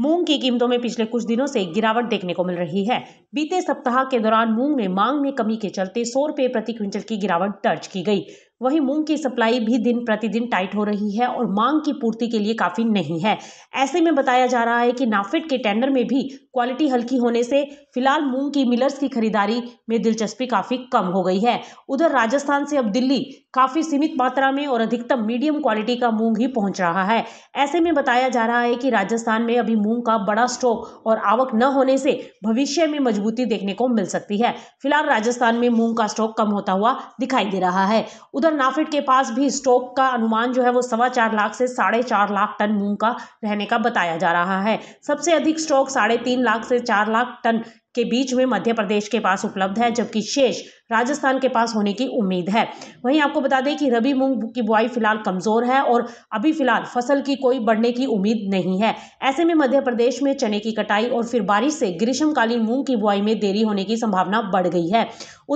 मूंग की कीमतों में पिछले कुछ दिनों से गिरावट देखने को मिल रही है बीते सप्ताह के दौरान मूंग में मांग में कमी के चलते सौ रुपये प्रति क्विंटल की गिरावट दर्ज की गई वहीं मूंग की सप्लाई भी दिन प्रतिदिन टाइट हो रही है और मांग की पूर्ति के लिए काफ़ी नहीं है ऐसे में बताया जा रहा है कि नाफेड के टेंडर में भी क्वालिटी हल्की होने से फिलहाल मूंग की मिलर्स की खरीदारी में दिलचस्पी काफ़ी कम हो गई है उधर राजस्थान से अब दिल्ली काफ़ी सीमित मात्रा में और अधिकतम मीडियम क्वालिटी का मूंग ही पहुंच रहा है ऐसे में बताया जा रहा है कि राजस्थान में अभी मूंग का बड़ा स्टॉक और आवक न होने से भविष्य में मजबूती देखने को मिल सकती है फिलहाल राजस्थान में मूंग का स्टॉक कम होता हुआ दिखाई दे रहा है उधर नाफेड के पास भी स्टॉक का अनुमान जो है वो सवा चार लाख से साढ़े चार लाख टन मूंग का रहने का बताया जा रहा है सबसे अधिक स्टॉक साढ़े तीन लाख से चार लाख टन के बीच में मध्य प्रदेश के पास उपलब्ध है जबकि शेष राजस्थान के पास होने की उम्मीद है वहीं आपको बता दें कि रबी मूंग की बुआई फिलहाल कमज़ोर है और अभी फिलहाल फसल की कोई बढ़ने की उम्मीद नहीं है ऐसे में मध्य प्रदेश में चने की कटाई और फिर बारिश से ग्रीष्मकालीन मूंग की बुआई में देरी होने की संभावना बढ़ गई है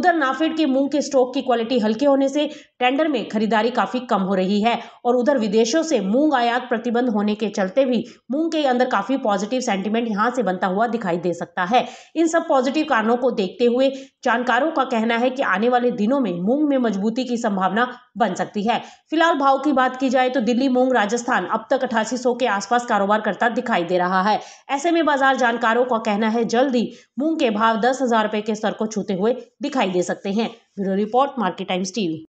उधर नाफेड के मूंग के स्टॉक की क्वालिटी हल्के होने से टेंडर में खरीदारी काफ़ी कम हो रही है और उधर विदेशों से मूंग आयात प्रतिबंध होने के चलते भी मूंग के अंदर काफ़ी पॉजिटिव सेंटिमेंट यहाँ से बनता हुआ दिखाई दे सकता है इन सब पॉजिटिव कारणों को देखते हुए जानकारों का कहना है कि आने वाले दिनों में मूंग में मजबूती की संभावना बन सकती है फिलहाल भाव की बात की जाए तो दिल्ली मूंग राजस्थान अब तक अठासी के आसपास कारोबार करता दिखाई दे रहा है ऐसे में बाजार जानकारों का कहना है जल्द ही मूंग के भाव दस हजार रुपए के स्तर को छूते हुए दिखाई दे सकते हैं bureau report Market Times TV